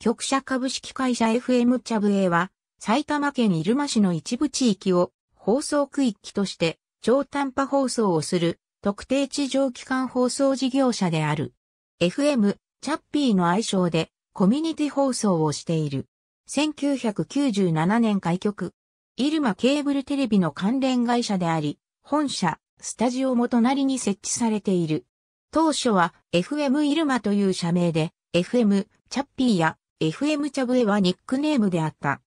局社株式会社 FM チャブ A は、埼玉県入間市の一部地域を放送区域として超短波放送をする特定地上機関放送事業者である。FM、チャッピーの愛称でコミュニティ放送をしている。1997年開局。入間ケーブルテレビの関連会社であり、本社、スタジオも隣に設置されている。当初は FM 入間という社名で、FM、チャッピーや FM チャブエはニックネームであった。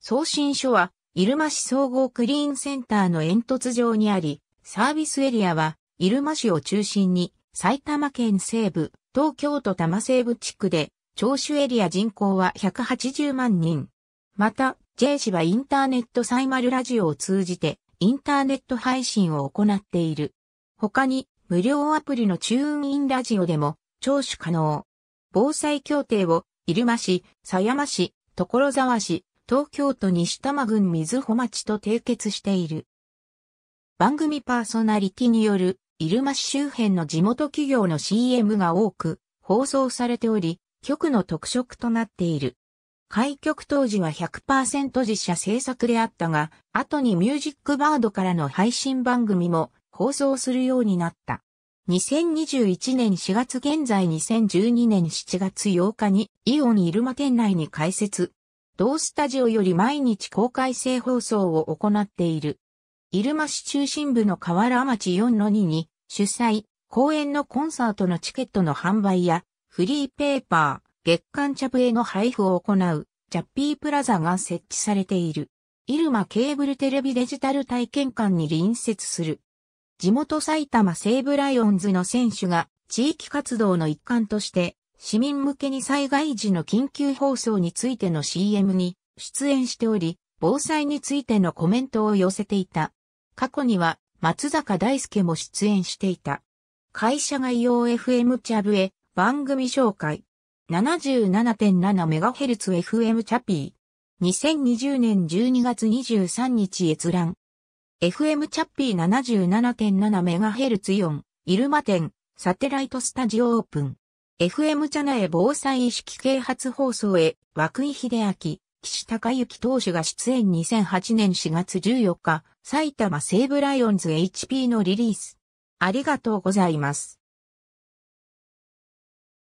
送信所は、入間市総合クリーンセンターの煙突上にあり、サービスエリアは、入間市を中心に、埼玉県西部、東京都多摩西部地区で、聴取エリア人口は180万人。また、J 氏はインターネットサイマルラジオを通じて、インターネット配信を行っている。他に、無料アプリのチューンインラジオでも、聴取可能。防災協定を入間市、狭山市、所沢市、東京都西多摩郡水穂町と締結している。番組パーソナリティによる入間市周辺の地元企業の CM が多く放送されており、局の特色となっている。開局当時は100%自社制作であったが、後にミュージックバードからの配信番組も放送するようになった。2021年4月現在2012年7月8日にイオン入間店内に開設。同スタジオより毎日公開生放送を行っている。入間市中心部の河原町4-2に主催、公演のコンサートのチケットの販売やフリーペーパー、月刊チャプへの配布を行うジャッピープラザが設置されている。入間ケーブルテレビデジタル体験館に隣接する。地元埼玉西部ライオンズの選手が地域活動の一環として市民向けに災害時の緊急放送についての CM に出演しており、防災についてのコメントを寄せていた。過去には松坂大輔も出演していた。会社概要 FM チャブへ番組紹介。77.7MHzFM チャピー。2020年12月23日閲覧。FM チャッピー 77.7MHz イルマ入間店、サテライトスタジオオープン。FM チャナへ防災意識啓発放送へ、涌井秀明、岸隆之投手が出演2008年4月14日、埼玉西武ライオンズ HP のリリース。ありがとうございます。